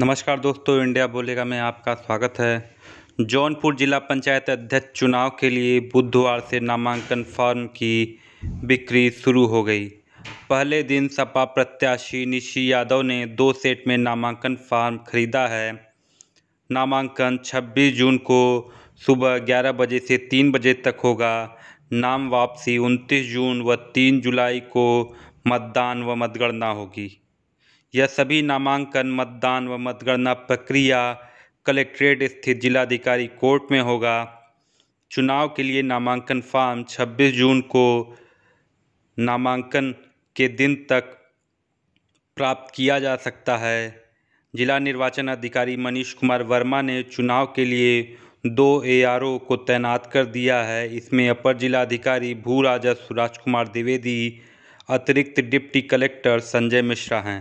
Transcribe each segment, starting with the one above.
नमस्कार दोस्तों इंडिया बोलेगा में आपका स्वागत है जौनपुर जिला पंचायत अध्यक्ष चुनाव के लिए बुधवार से नामांकन फॉर्म की बिक्री शुरू हो गई पहले दिन सपा प्रत्याशी निशी यादव ने दो सेट में नामांकन फॉर्म खरीदा है नामांकन 26 जून को सुबह 11 बजे से 3 बजे तक होगा नाम वापसी उनतीस जून व तीन जुलाई को मतदान व मतगणना होगी यह सभी नामांकन मतदान व मतगणना प्रक्रिया कलेक्ट्रेट स्थित जिलाधिकारी कोर्ट में होगा चुनाव के लिए नामांकन फॉर्म 26 जून को नामांकन के दिन तक प्राप्त किया जा सकता है जिला निर्वाचन अधिकारी मनीष कुमार वर्मा ने चुनाव के लिए दो एआरओ को तैनात कर दिया है इसमें अपर जिलाधिकारी भू राजस्व राजकुमार द्विवेदी अतिरिक्त डिप्टी कलेक्टर संजय मिश्रा हैं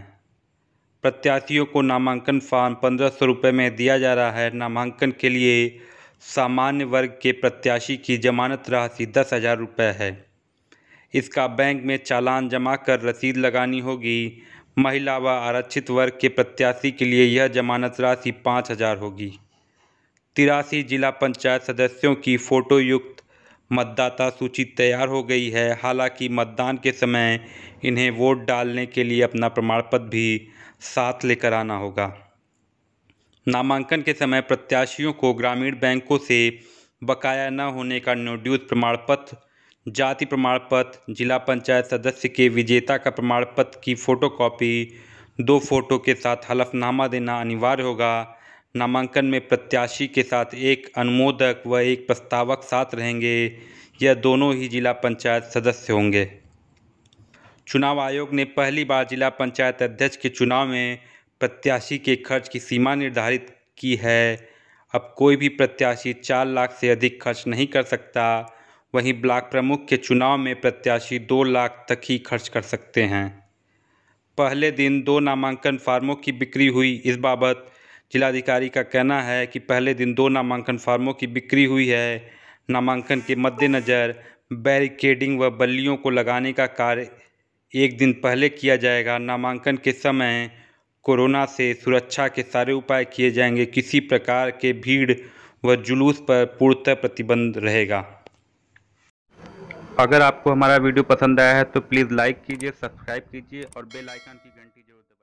प्रत्याशियों को नामांकन फॉर्म पंद्रह सौ रुपये में दिया जा रहा है नामांकन के लिए सामान्य वर्ग के प्रत्याशी की जमानत राशि दस हज़ार रुपये है इसका बैंक में चालान जमा कर रसीद लगानी होगी महिला व आरक्षित वर्ग के प्रत्याशी के लिए यह जमानत राशि पाँच हज़ार होगी तिरासी जिला पंचायत सदस्यों की फ़ोटोयुक्त मतदाता सूची तैयार हो गई है हालांकि मतदान के समय इन्हें वोट डालने के लिए अपना प्रमाण पत्र भी साथ लेकर आना होगा नामांकन के समय प्रत्याशियों को ग्रामीण बैंकों से बकाया न होने का नोड्यूज प्रमाण पत्र जाति प्रमाण पत्र जिला पंचायत सदस्य के विजेता का प्रमाण पत्र की फ़ोटोकॉपी दो फोटो के साथ हलफनामा देना अनिवार्य होगा नामांकन में प्रत्याशी के साथ एक अनुमोदक व एक प्रस्तावक साथ रहेंगे यह दोनों ही जिला पंचायत सदस्य होंगे चुनाव आयोग ने पहली बार जिला पंचायत अध्यक्ष के चुनाव में प्रत्याशी के खर्च की सीमा निर्धारित की है अब कोई भी प्रत्याशी चार लाख से अधिक खर्च नहीं कर सकता वहीं ब्लॉक प्रमुख के चुनाव में प्रत्याशी दो लाख तक ही खर्च कर सकते हैं पहले दिन दो नामांकन फार्मों की बिक्री हुई इस बाबत जिलाधिकारी का कहना है कि पहले दिन दो नामांकन फार्मों की बिक्री हुई है नामांकन के मद्देनज़र बैरिकेडिंग व बल्लियों को लगाने का कार्य एक दिन पहले किया जाएगा नामांकन के समय कोरोना से सुरक्षा के सारे उपाय किए जाएंगे किसी प्रकार के भीड़ व जुलूस पर पूर्णतः प्रतिबंध रहेगा अगर आपको हमारा वीडियो पसंद आया है तो प्लीज़ लाइक कीजिए सब्सक्राइब कीजिए और बेल आइकन की घंटी जरूर